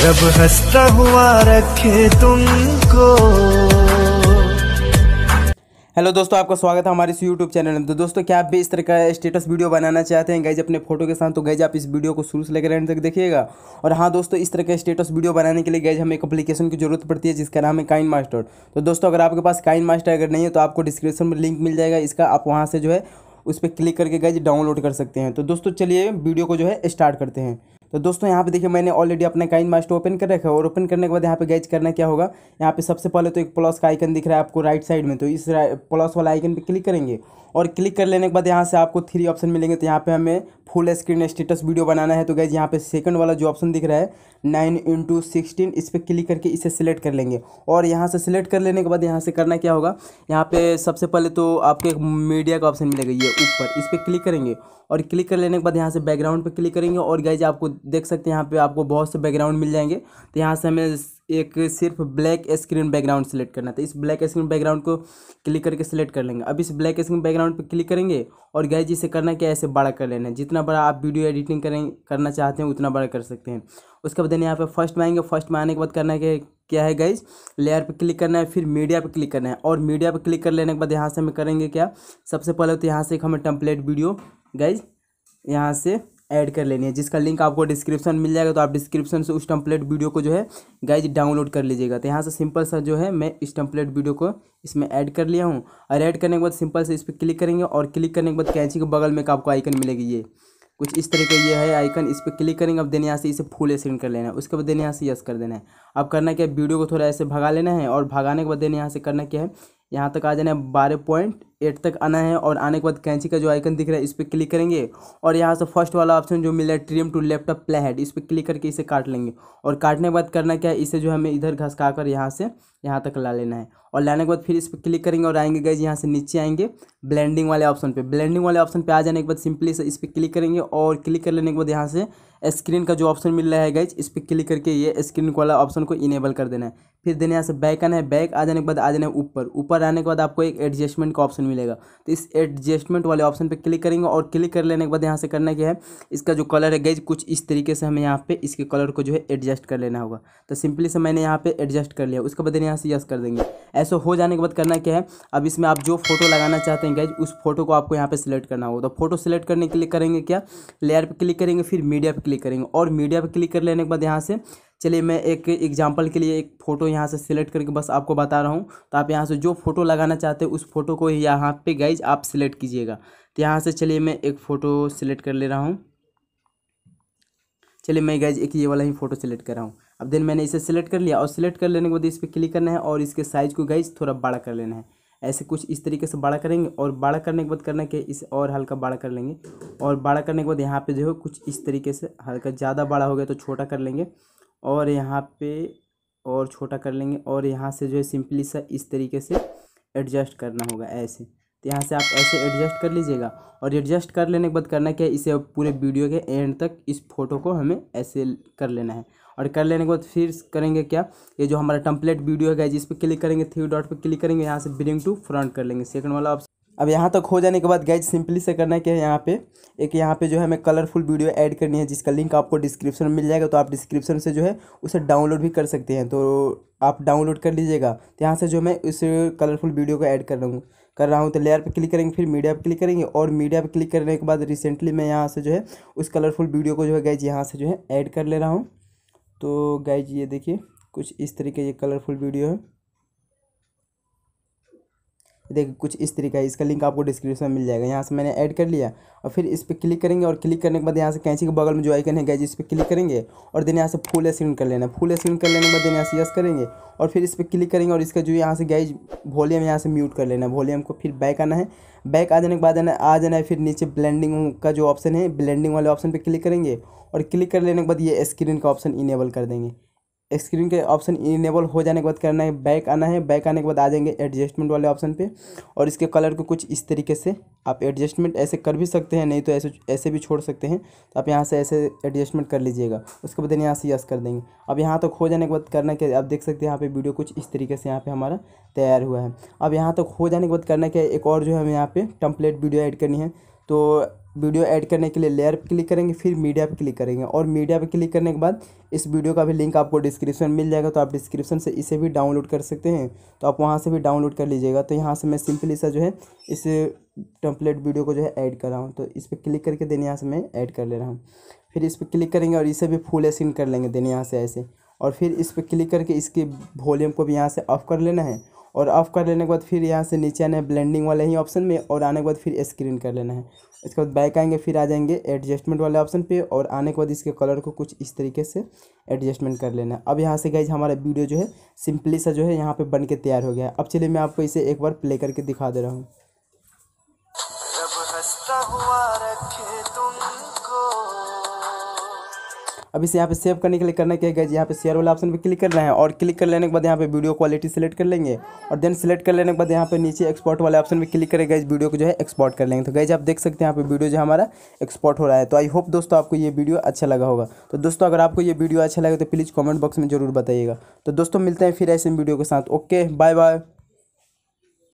रब हंसता हुआ रखे तुमको हेलो दोस्तों आपका स्वागत है हमारे इस यूट्यूब चैनल में तो दोस्तों क्या आप भी इस तरह का स्टेटस वीडियो बनाना चाहते हैं गाइज अपने फोटो के साथ तो गाइज आप इस वीडियो को शुरू से लेकर एंड तक देखिएगा और हाँ दोस्तों इस तरह का स्टेटस वीडियो बनाने के लिए गाइज हमें एक अपलीकेशन की जरूरत पड़ती है जिसका नाम है काइन मास्टर तो दोस्तों अगर आपके पास काइन मास्टर अगर नहीं है तो आपको डिस्क्रिप्शन में लिंक मिल जाएगा इसका आप वहाँ से जो है उस पर क्लिक करके गाइज डाउनलोड कर सकते हैं तो दोस्तों चलिए वीडियो को जो है स्टार्ट करते हैं तो दोस्तों यहाँ पे देखिए मैंने ऑलरेडी अपना काइन मास्टर ओपन कर रखा है और ओपन करने के बाद यहाँ पे गैच करना क्या होगा यहाँ पे सबसे पहले तो एक प्लस का आइकन दिख रहा है आपको राइट साइड में तो इस प्लस वाला आइकन पे क्लिक करेंगे और क्लिक कर लेने के बाद यहाँ से आपको थ्री ऑप्शन मिलेंगे तो यहाँ पे हमें फुल स्क्रीन स्टेटस वीडियो बनाना है तो गैज यहाँ पे सेकंड वाला जो ऑप्शन दिख रहा है नाइन इंटू सिक्सटीन इस पर क्लिक करके इसे सिलेक्ट कर लेंगे और यहाँ से सिलेक्ट कर लेने के बाद यहाँ से करना क्या होगा यहाँ पे सबसे पहले तो आपको एक मीडिया का ऑप्शन मिलेगा ये ऊपर इस पर क्लिक करेंगे और क्लिक कर लेने के बाद यहाँ से बैकग्राउंड पर क्लिक करेंगे और गैज आपको देख सकते हैं यहाँ पर आपको बहुत से बैकग्राउंड मिल जाएंगे तो यहाँ से हमें एक सिर्फ ब्लैक स्क्रीन बैकग्राउंड सेलेक्ट करना था इस ब्लैक स्क्रीन बैकग्राउंड को क्लिक करके सेलेक्ट कर लेंगे अब इस ब्लैक स्क्रीन बैकग्राउंड पर क्लिक करेंगे और गए जिसे करना क्या ऐसे बड़ा कर लेना है जितना बड़ा आप वीडियो एडिटिंग करें करना चाहते हैं उतना बड़ा कर सकते हैं उसके बाद यहाँ पर फर्स्ट में आएंगे फर्स्ट में आने के बाद करना है क्या है गाइज लेयर पे क्लिक करना है फिर मीडिया पे क्लिक करना है और मीडिया पे क्लिक कर लेने के बाद यहाँ से हमें करेंगे क्या सबसे पहले तो यहाँ से एक हमें टम्पलेट वीडियो गाइज यहाँ से ऐड कर लेनी है जिसका लिंक आपको डिस्क्रिप्शन मिल जाएगा तो आप डिस्क्रिप्शन से उस टम्पलेट वीडियो को जो है गाइज डाउनलोड कर लीजिएगा तो यहाँ से सिंपल सा जो है मैं इस टम्पलेट वीडियो को इसमें ऐड कर लिया हूँ और ऐड करने के बाद सिंपल से इस पर क्लिक करेंगे और क्लिक करने के बाद कैंची के बगल में आपको आइकन मिलेगी ये कुछ इस तरीके ये है आइकन इस पर क्लिक करेंगे अब देने यहाँ से इसे फुल स्क्रीन कर लेना है उसके बाद देने यहाँ से यस कर देना है अब करना क्या है वीडियो को थोड़ा ऐसे भगा लेना है और भगाने के बाद देने यहाँ से करना क्या है यहाँ तक आ जाना है बारह पॉइंट एट तक आना है और आने के बाद कैंची का जो आइकन दिख रहा है इस पर क्लिक करेंगे और यहाँ से फर्स्ट वाला ऑप्शन जो मिल रहा है ट्रीम टू लैपटॉप प्ले हेड इस पर क्लिक करके इसे काट लेंगे और काटने के बाद करना क्या है इसे जो हमें इधर घसका कर यहाँ से यहाँ तक ला लेना है और लाने के बाद फिर इस पर क्लिक करेंगे और आएंगे गैज यहाँ से नीचे आएंगे ब्लेंडिंग वाले ऑप्शन पर ब्लेंडिंग वाले ऑप्शन पर आ जाने के बाद सिंपली इस पर क्लिक करेंगे और क्लिक कर लेने के बाद यहाँ से स्क्रीन का जो ऑप्शन मिल रहा है गैज इस पर क्लिक करके ये स्क्रीन वाला ऑप्शन को इनेबल कर देना है फिर देने यहाँ से बैक आना है बैक आ जाने के बाद आ जाना है ऊपर ऊपर आने के बाद आपको एक एडजस्टमेंट का ऑप्शन मिलेगा तो इस एडजस्टमेंट वाले ऑप्शन पर क्लिक करेंगे और क्लिक कर लेने के बाद यहाँ से करना क्या है इसका जो कलर है गैज कुछ इस तरीके से हमें यहाँ पे इसके कलर को जो है एडजस्ट कर लेना होगा तो सिंपली से मैंने यहाँ पे एडजस्ट कर लिया उसके बाद यहाँ से यस कर देंगे ऐसा हो जाने के बाद करना क्या है अब इसमें आप जो फोटो लगाना चाहते हैं गैज उस फोटो को आपको यहाँ पर सिलेक्ट करना होगा तो फोटो सिलेक्ट करने के लिए करेंगे क्या लेयर पर क्लिक करेंगे फिर मीडिया पर क्लिक करेंगे और मीडिया पर क्लिक कर लेने के बाद यहाँ से चलिए मैं एक एग्जांपल के लिए एक फ़ोटो यहाँ से सिलेक्ट करके बस आपको बता रहा हूँ तो आप यहाँ से जो फ़ोटो लगाना चाहते हैं उस फोटो को यहाँ पे गाइज आप सिलेक्ट कीजिएगा तो यहाँ से चलिए मैं एक फ़ोटो सिलेक्ट कर ले रहा हूँ चलिए मैं गाइज एक ये वाला ही फ़ोटो सिलेक्ट कर रहा हूँ अब देन मैंने इसे सिलेक्ट कर लिया और सिलेक्ट कर लेने के बाद इस पर क्लिक करना है और इसके साइज़ को गाइज थोड़ा बड़ा कर लेना है ऐसे कुछ इस तरीके से बड़ा करेंगे और बड़ा करने के बाद करना कि इसे और हल्का बड़ा कर लेंगे और बड़ा करने के बाद यहाँ पे जो है कुछ इस तरीके से हल्का ज़्यादा बड़ा हो गया तो छोटा कर लेंगे और यहाँ पे और छोटा कर लेंगे और यहाँ से जो है सिंपली सा इस तरीके से एडजस्ट करना होगा ऐसे तो यहाँ से आप ऐसे एडजस्ट कर लीजिएगा और एडजस्ट कर लेने के बाद करना क्या है इसे पूरे वीडियो के एंड तक इस फोटो को हमें ऐसे कर लेना है और कर लेने के बाद फिर करेंगे क्या ये जो हमारा टम्पलेट वीडियो है जिस पर क्लिक करेंगे थ्री डॉट पर क्लिक करेंगे यहाँ से ब्रिंग टू फ्रंट कर लेंगे सेकंड वाला ऑप्शन अब यहाँ तक हो जाने के बाद गैज सिंपली से करना क्या है यहाँ पे एक यहाँ पे जो है हमें कलरफुल वीडियो ऐड करनी है जिसका लिंक आपको डिस्क्रिप्शन में मिल जाएगा तो आप डिस्क्रिप्शन से जो है उसे डाउनलोड भी कर सकते हैं तो आप डाउनलोड कर लीजिएगा तो यहाँ से जो मैं उस कलरफुल वीडियो को ऐड कर रहा हूँ कर रहा हूँ तो लेयर पर क्लिक करेंगे फिर मीडिया पर क्लिक करेंगे और मीडिया पर क्लिक करने के बाद रिसेंटली मैं यहाँ से जो है उस कलरफुल वीडियो को जो है गैज यहाँ से जो है ऐड कर ले रहा हूँ तो गैज ये देखिए कुछ इस तरीके ये कलरफुल वीडियो है देखिए कुछ इस तरीका है इसका लिंक आपको डिस्क्रिप्शन में मिल जाएगा यहाँ से मैंने ऐड कर लिया और फिर इस पर क्लिक करेंगे और क्लिक करने के बाद यहाँ से कैंची के बगल में जो आइकन है गैज इस पर क्लिक करेंगे और देने यहाँ से फुल स्क्रीन कर लेना फुल स्क्रीन कर लेने के बाद देने यहाँ से यस करेंगे और फिर इस पर क्लिक करेंगे और इसका जो यहाँ से गैज वॉल्यूम यहाँ से म्यूट कर लेना वॉल्यूम को फिर बैक आना है बैक आ जाने के बाद आ जाना है फिर नीचे ब्लेंडिंग का जो ऑप्शन है ब्लेंडिंग वाले ऑप्शन पर क्लिक करेंगे और क्लिक कर लेने के बाद ये स्क्रीन का ऑप्शन इनेबल कर देंगे स्क्रीन के ऑप्शन इनेबल हो जाने के बाद करना है बैक आना है बैक आने के बाद आ जाएंगे एडजस्टमेंट वाले ऑप्शन पे और इसके कलर को कुछ इस तरीके से आप एडजस्टमेंट ऐसे कर भी सकते हैं नहीं तो ऐसे ऐसे भी छोड़ सकते हैं तो आप यहाँ से ऐसे एडजस्टमेंट कर लीजिएगा उसके बाद यहाँ से यस कर देंगे अब यहाँ तक तो हो जाने के बाद करना क्या आप देख सकते हैं यहाँ पर वीडियो कुछ इस तरीके से यहाँ पर हमारा तैयार हुआ है अब यहाँ तक तो हो जाने के बाद करना क्या एक और जो है हमें यहाँ पर टम्पलेट वीडियो एड करनी है तो वीडियो ऐड करने के लिए लेयर पर क्लिक करेंगे फिर मीडिया पर क्लिक करेंगे और मीडिया पर क्लिक करने के बाद इस वीडियो का भी लिंक आपको डिस्क्रिप्शन मिल जाएगा तो आप डिस्क्रिप्शन से इसे भी डाउनलोड कर सकते हैं तो आप वहाँ से भी डाउनलोड कर लीजिएगा तो यहाँ से मैं सिंपली सा जो है इस टम्पलेट वीडियो को जो है ऐड कर रहा हूँ तो इस पर क्लिक करके देने यहाँ से मैं ऐड कर ले रहा हूँ फिर इस पर क्लिक करेंगे और इसे भी फुल स्क्रीन कर लेंगे देने यहाँ से ऐसे और फिर इस पर क्लिक करके इसके वॉल्यूम को भी यहाँ से ऑफ कर लेना है और ऑफ कर लेने के बाद फिर यहाँ से नीचे आना है ब्लेंडिंग वाले ही ऑप्शन में और आने के बाद फिर स्क्रीन कर लेना है इसके बाद बैक आएंगे फिर आ जाएंगे एडजस्टमेंट वाले ऑप्शन पे और आने के बाद इसके कलर को कुछ इस तरीके से एडजस्टमेंट कर लेना है अब यहाँ से गाइज हमारा वीडियो जो है सिंपली सा जो है यहाँ पर बन के तैयार हो गया अब चलिए मैं आपको इसे एक बार प्ले करके दिखा दे रहा हूँ अब इसे यहाँ पे सेव करने के लिए करना क्या गज यहाँ पे शेयर वाला ऑप्शन पे क्लिक कर रहे हैं और क्लिक कर लेने के बाद यहाँ पे वीडियो क्वालिटी सेलेक्ट कर लेंगे और देन सेलेक्ट कर लेने के बाद यहाँ पे नीचे एक्सपोर्ट वाले ऑप्शन पे क्लिक करें गैज वीडियो को जो है एक्सपोर्ट कर लेंगे तो गज आप देख सकते हैं यहाँ पे वीडियो जो हमारा एक्सपोर्ट हो रहा है तो आई होप दोस्तों आपको ये वीडियो अच्छा लगा होगा तो दोस्तों अगर आपको ये वीडियो अच्छा लगे तो प्लीज़ कॉमेंट बॉक्स में जरूर बताइएगा तो दोस्तों मिलते हैं फिर ऐसे वीडियो के साथ ओके बाय बाय